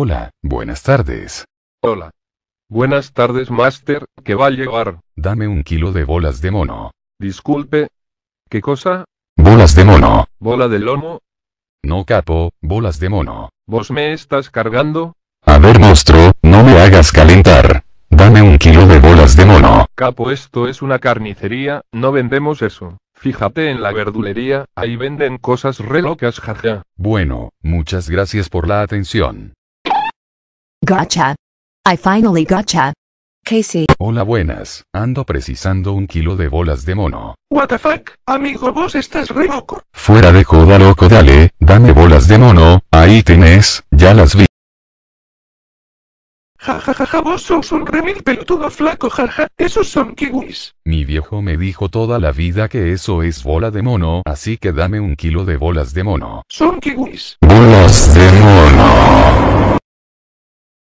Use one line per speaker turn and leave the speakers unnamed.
Hola, buenas tardes. Hola. Buenas tardes, Master, ¿qué va a llevar? Dame un kilo de bolas de mono. Disculpe. ¿Qué cosa? Bolas de mono. ¿Bola de lomo? No, capo, bolas de mono. ¿Vos me estás cargando? A ver, monstruo, no me hagas calentar. Dame un kilo de bolas de mono. Capo, esto es una carnicería, no vendemos eso. Fíjate en la verdulería, ahí venden cosas re locas, jaja. Bueno, muchas gracias por la atención. Gacha, I finally gotcha. Casey. Hola buenas, ando precisando un kilo de bolas de mono. What the fuck, amigo vos estás re loco. Fuera de joda loco dale, dame bolas de mono, ahí tenés, ya las vi. Ja ja ja ja vos sos un remil pelotudo flaco jaja, esos son kiwis. Mi viejo me dijo toda la vida que eso es bola de mono, así que dame un kilo de bolas de mono. Son kiwis. Bolas de mono.